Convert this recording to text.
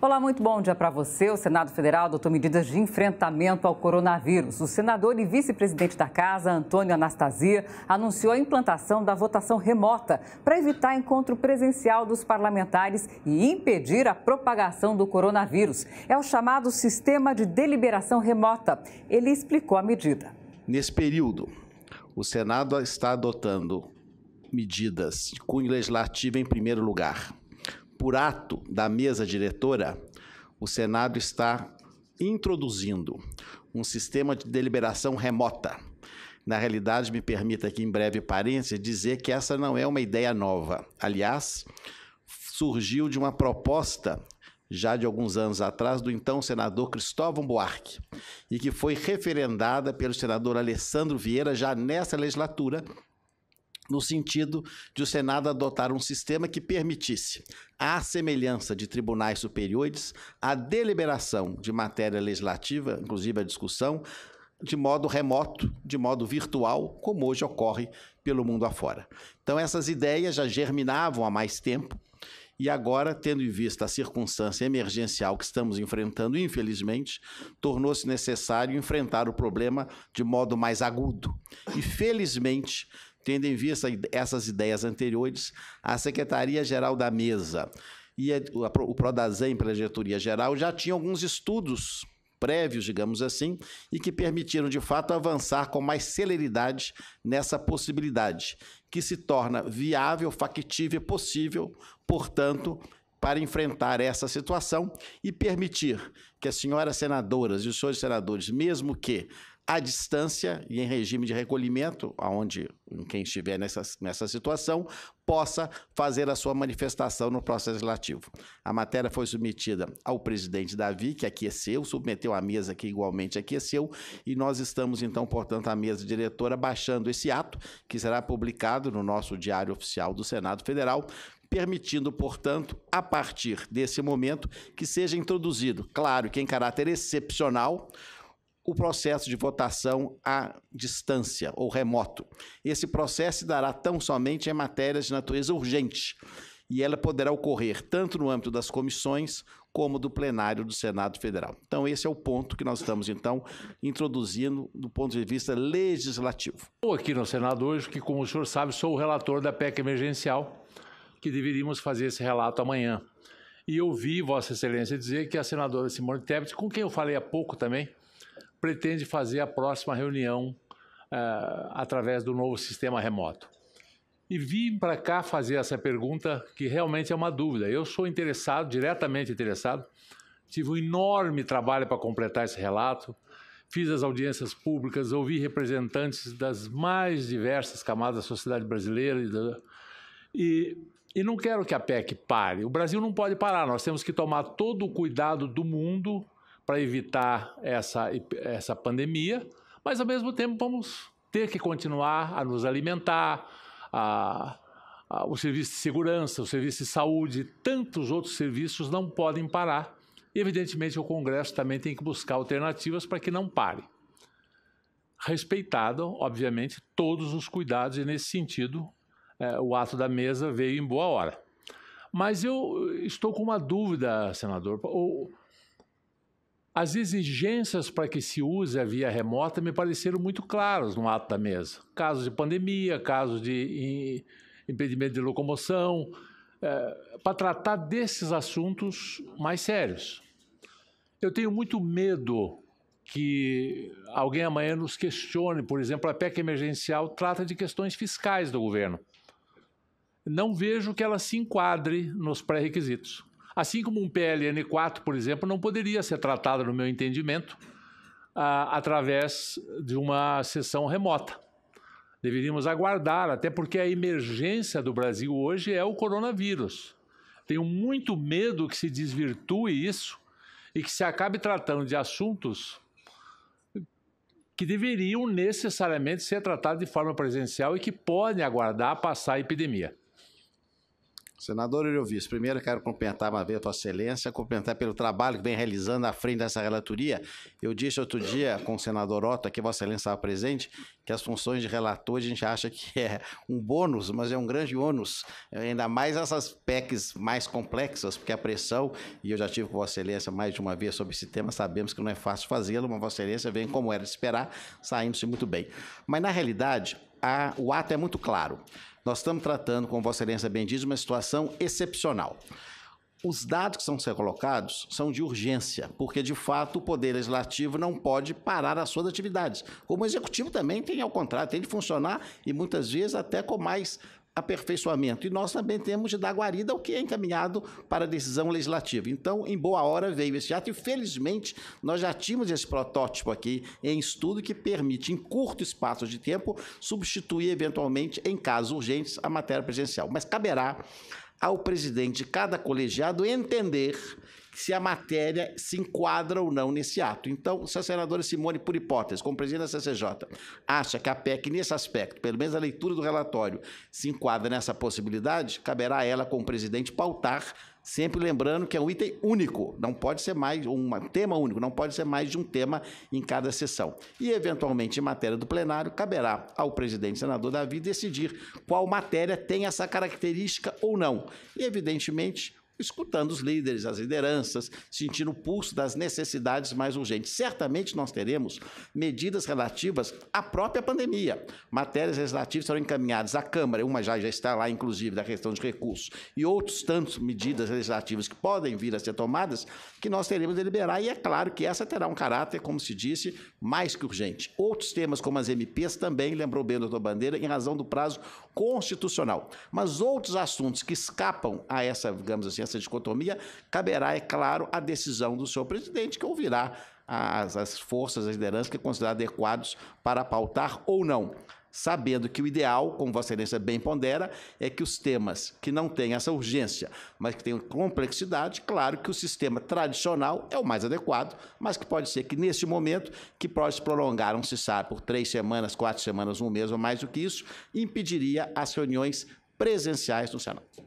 Olá, muito bom dia para você. O Senado Federal adotou medidas de enfrentamento ao coronavírus. O senador e vice-presidente da Casa, Antônio Anastasia, anunciou a implantação da votação remota para evitar encontro presencial dos parlamentares e impedir a propagação do coronavírus. É o chamado Sistema de Deliberação Remota. Ele explicou a medida. Nesse período, o Senado está adotando medidas de cunho legislativo em primeiro lugar por ato da mesa diretora, o Senado está introduzindo um sistema de deliberação remota. Na realidade, me permita aqui em breve parênteses dizer que essa não é uma ideia nova. Aliás, surgiu de uma proposta já de alguns anos atrás, do então senador Cristóvão Buarque, e que foi referendada pelo senador Alessandro Vieira já nessa legislatura, no sentido de o Senado adotar um sistema que permitisse, à semelhança de tribunais superiores, a deliberação de matéria legislativa, inclusive a discussão, de modo remoto, de modo virtual, como hoje ocorre pelo mundo afora. Então, essas ideias já germinavam há mais tempo. E agora, tendo em vista a circunstância emergencial que estamos enfrentando, infelizmente, tornou-se necessário enfrentar o problema de modo mais agudo. E, felizmente, Tendo em vista essas ideias anteriores, a Secretaria-Geral da Mesa e o Prodazem pela diretoria geral já tinham alguns estudos prévios, digamos assim, e que permitiram de fato avançar com mais celeridade nessa possibilidade, que se torna viável, factível, e possível, portanto, para enfrentar essa situação e permitir que as senhoras senadoras e os senhores senadores, mesmo que à distância e em regime de recolhimento, aonde quem estiver nessa, nessa situação possa fazer a sua manifestação no processo legislativo. A matéria foi submetida ao presidente Davi, que aqueceu, submeteu à mesa que igualmente aqueceu, e nós estamos então, portanto, a mesa diretora baixando esse ato, que será publicado no nosso Diário Oficial do Senado Federal, permitindo, portanto, a partir desse momento, que seja introduzido, claro que em caráter excepcional, o processo de votação à distância ou remoto. Esse processo se dará tão somente em matérias de natureza urgente e ela poderá ocorrer tanto no âmbito das comissões como do plenário do Senado Federal. Então esse é o ponto que nós estamos então introduzindo do ponto de vista legislativo. Estou aqui no Senado hoje que como o senhor sabe sou o relator da PEC emergencial que deveríamos fazer esse relato amanhã. E ouvi Vossa Excelência dizer que a senadora Simone Tebet, com quem eu falei há pouco também, pretende fazer a próxima reunião uh, através do novo sistema remoto. E vim para cá fazer essa pergunta, que realmente é uma dúvida. Eu sou interessado, diretamente interessado, tive um enorme trabalho para completar esse relato, fiz as audiências públicas, ouvi representantes das mais diversas camadas da sociedade brasileira e da, e, e não quero que a PEC pare. O Brasil não pode parar, nós temos que tomar todo o cuidado do mundo para evitar essa, essa pandemia, mas ao mesmo tempo vamos ter que continuar a nos alimentar, a, a, o serviço de segurança, o serviço de saúde, tantos outros serviços não podem parar. E, evidentemente, o Congresso também tem que buscar alternativas para que não pare. Respeitado, obviamente, todos os cuidados, e nesse sentido, é, o ato da mesa veio em boa hora. Mas eu eh, estou com uma dúvida, senador. O, as exigências para que se use a via remota me pareceram muito claras no ato da mesa. Casos de pandemia, casos de impedimento de locomoção, é, para tratar desses assuntos mais sérios. Eu tenho muito medo que alguém amanhã nos questione, por exemplo, a PEC emergencial trata de questões fiscais do governo não vejo que ela se enquadre nos pré-requisitos. Assim como um PLN4, por exemplo, não poderia ser tratado, no meu entendimento, a, através de uma sessão remota. Deveríamos aguardar, até porque a emergência do Brasil hoje é o coronavírus. Tenho muito medo que se desvirtue isso e que se acabe tratando de assuntos que deveriam necessariamente ser tratados de forma presencial e que podem aguardar passar a epidemia. Senador Eurovias, primeiro quero cumprimentar uma vez a Tua Excelência, cumprimentar pelo trabalho que vem realizando à frente dessa relatoria. Eu disse outro dia com o senador Otto, que Vossa Excelência estava presente, que as funções de relator a gente acha que é um bônus, mas é um grande ônus, é, ainda mais essas PECs mais complexas, porque a pressão, e eu já tive com Vossa Excelência mais de uma vez sobre esse tema, sabemos que não é fácil fazê-lo, mas Vossa Excelência vem como era de esperar, saindo-se muito bem. Mas na realidade, a, o ato é muito claro. Nós estamos tratando, com Vossa Excelência bem diz, uma situação excepcional. Os dados que são colocados são de urgência, porque de fato o Poder Legislativo não pode parar as suas atividades. Como o Executivo também tem ao contrário, tem de funcionar e muitas vezes até com mais aperfeiçoamento. E nós também temos de dar guarida ao que é encaminhado para a decisão legislativa. Então, em boa hora veio esse ato e, felizmente, nós já tínhamos esse protótipo aqui em estudo que permite, em curto espaço de tempo, substituir, eventualmente, em casos urgentes, a matéria presencial. Mas caberá ao presidente de cada colegiado entender se a matéria se enquadra ou não nesse ato. Então, se a senadora Simone, por hipótese, como presidente da CCJ, acha que a PEC, nesse aspecto, pelo menos a leitura do relatório, se enquadra nessa possibilidade, caberá a ela, como presidente, pautar Sempre lembrando que é um item único, não pode ser mais um tema único, não pode ser mais de um tema em cada sessão. E, eventualmente, em matéria do plenário, caberá ao presidente senador Davi decidir qual matéria tem essa característica ou não. E, evidentemente, escutando os líderes, as lideranças, sentindo o pulso das necessidades mais urgentes. Certamente nós teremos medidas relativas à própria pandemia. Matérias legislativas serão encaminhadas à Câmara, uma já, já está lá, inclusive, da questão de recursos, e outros tantos medidas legislativas que podem vir a ser tomadas, que nós teremos de liberar, e é claro que essa terá um caráter, como se disse, mais que urgente. Outros temas, como as MPs, também, lembrou bem o doutor Bandeira, em razão do prazo constitucional. Mas outros assuntos que escapam a essa, digamos assim, essa dicotomia, caberá, é claro, a decisão do seu presidente, que ouvirá as, as forças, as lideranças que é considerar adequados para pautar ou não sabendo que o ideal, como Vossa Excelência bem pondera, é que os temas que não têm essa urgência, mas que tenham complexidade, claro que o sistema tradicional é o mais adequado, mas que pode ser que neste momento, que pode se prolongar, não se sabe, por três semanas, quatro semanas, um mês ou mais do que isso, impediria as reuniões presenciais no Senado.